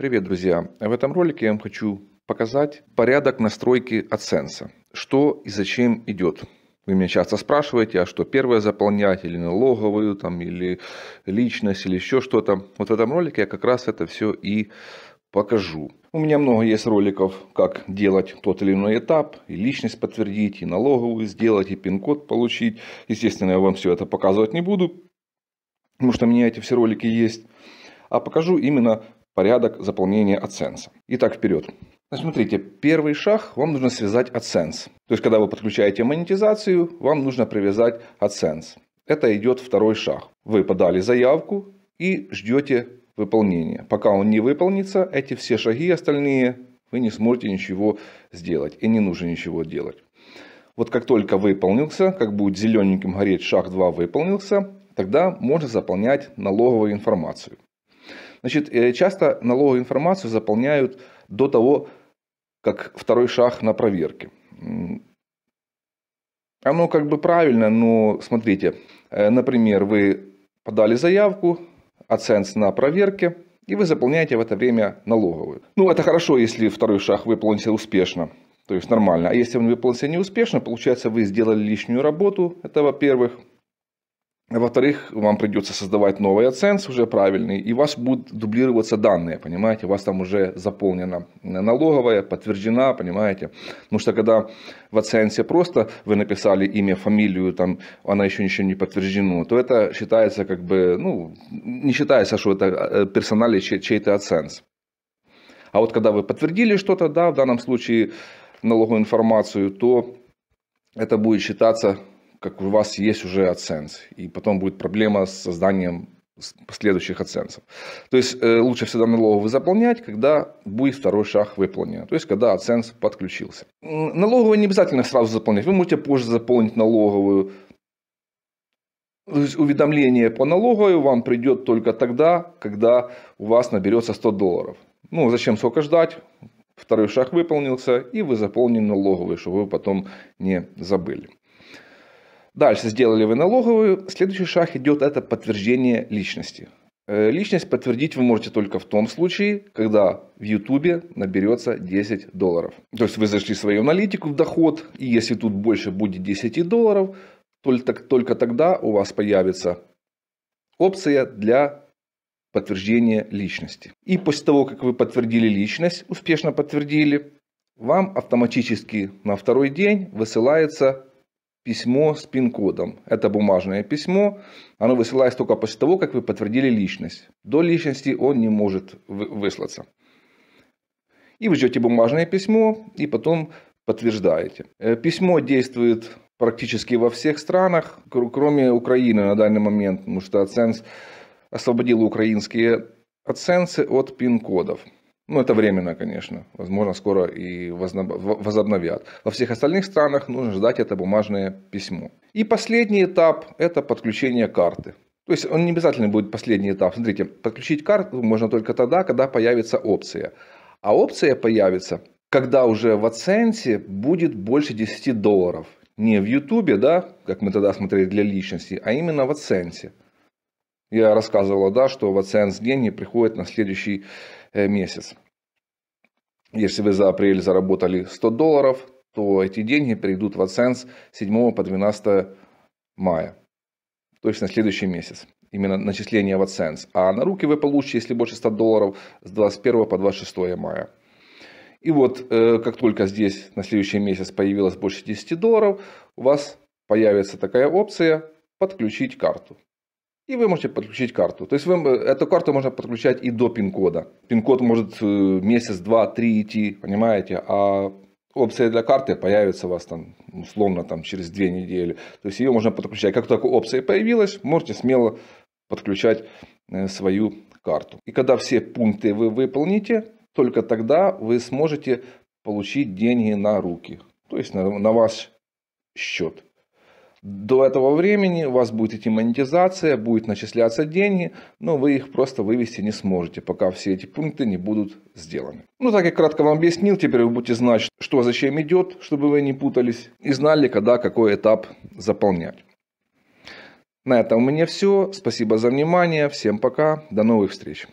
Привет, друзья! В этом ролике я вам хочу показать порядок настройки AdSense. Что и зачем идет. Вы меня часто спрашиваете, а что первое заполнять, или налоговую, там, или личность, или еще что-то. Вот в этом ролике я как раз это все и покажу. У меня много есть роликов, как делать тот или иной этап, и личность подтвердить, и налоговую сделать, и пин-код получить. Естественно, я вам все это показывать не буду, потому что у меня эти все ролики есть. А покажу именно порядок заполнения AdSense. Итак, вперед. Ну, смотрите, первый шаг, вам нужно связать AdSense. То есть, когда вы подключаете монетизацию, вам нужно привязать AdSense. Это идет второй шаг. Вы подали заявку и ждете выполнения. Пока он не выполнится, эти все шаги остальные, вы не сможете ничего сделать и не нужно ничего делать. Вот как только выполнился, как будет зелененьким гореть шаг 2 выполнился, тогда можно заполнять налоговую информацию. Значит, э, часто налоговую информацию заполняют до того, как второй шаг на проверке. Оно как бы правильно, но смотрите, э, например, вы подали заявку, оценс на проверке, и вы заполняете в это время налоговую. Ну, это хорошо, если второй шаг выполнился успешно, то есть нормально. А если он выполнился неуспешно, получается, вы сделали лишнюю работу, это во-первых – во-вторых, вам придется создавать новый AdSense уже правильный, и у вас будут дублироваться данные, понимаете, у вас там уже заполнена налоговая, подтверждена, понимаете. Потому что когда в AdSense просто вы написали имя, фамилию, там она еще ничего не подтверждена, то это считается как бы, ну, не считается, что это э, персональный чей-то AdSense. А вот когда вы подтвердили что-то, да, в данном случае налоговую информацию, то это будет считаться как у вас есть уже AdSense, и потом будет проблема с созданием последующих AdSense. То есть э, лучше всегда налоговый заполнять, когда будет второй шаг выполнен, то есть когда AdSense подключился. Налоговую не обязательно сразу заполнять, вы можете позже заполнить налоговую. То есть уведомление по налоговой вам придет только тогда, когда у вас наберется 100 долларов. Ну, зачем сколько ждать? Второй шаг выполнился, и вы заполнили налоговый, чтобы вы потом не забыли. Дальше сделали вы налоговую. Следующий шаг идет это подтверждение личности. Э, личность подтвердить вы можете только в том случае, когда в Ютубе наберется 10 долларов. То есть вы зашли свою аналитику в доход, и если тут больше будет 10 долларов, только, только тогда у вас появится опция для подтверждения личности. И после того, как вы подтвердили личность, успешно подтвердили, вам автоматически на второй день высылается письмо с пин-кодом. Это бумажное письмо, оно высылается только после того, как вы подтвердили личность. До личности он не может выслаться. И вы ждете бумажное письмо, и потом подтверждаете. Э, письмо действует практически во всех странах, кроме Украины на данный момент, потому что AdSense освободил украинские AdSense от пин-кодов. Ну, это временно, конечно. Возможно, скоро и возобновят. Во всех остальных странах нужно ждать это бумажное письмо. И последний этап – это подключение карты. То есть он не обязательно будет последний этап. Смотрите, подключить карту можно только тогда, когда появится опция. А опция появится, когда уже в оценке будет больше 10 долларов. Не в Ютубе, да, как мы тогда смотрели для личности, а именно в оценке. Я рассказывал, да, что в AdSense деньги приходят на следующий э, месяц. Если вы за апрель заработали 100 долларов, то эти деньги перейдут в AdSense 7 по 12 мая. То есть на следующий месяц. Именно начисление в AdSense. А на руки вы получите, если больше 100 долларов, с 21 по 26 мая. И вот э, как только здесь на следующий месяц появилось больше 10 долларов, у вас появится такая опция «Подключить карту» и вы можете подключить карту. То есть вы, э, эту карту можно подключать и до пин-кода. Пин-код может э, месяц, два, три идти, понимаете, а опция для карты появится у вас там, условно, там, через две недели. То есть ее можно подключать. Как только опция появилась, можете смело подключать э, свою карту. И когда все пункты вы выполните, только тогда вы сможете получить деньги на руки, то есть на, на ваш счет. До этого времени у вас будет идти монетизация, будет начисляться деньги, но вы их просто вывести не сможете, пока все эти пункты не будут сделаны. Ну, так я кратко вам объяснил, теперь вы будете знать, что зачем идет, чтобы вы не путались, и знали, когда какой этап заполнять. На этом у меня все. Спасибо за внимание. Всем пока. До новых встреч.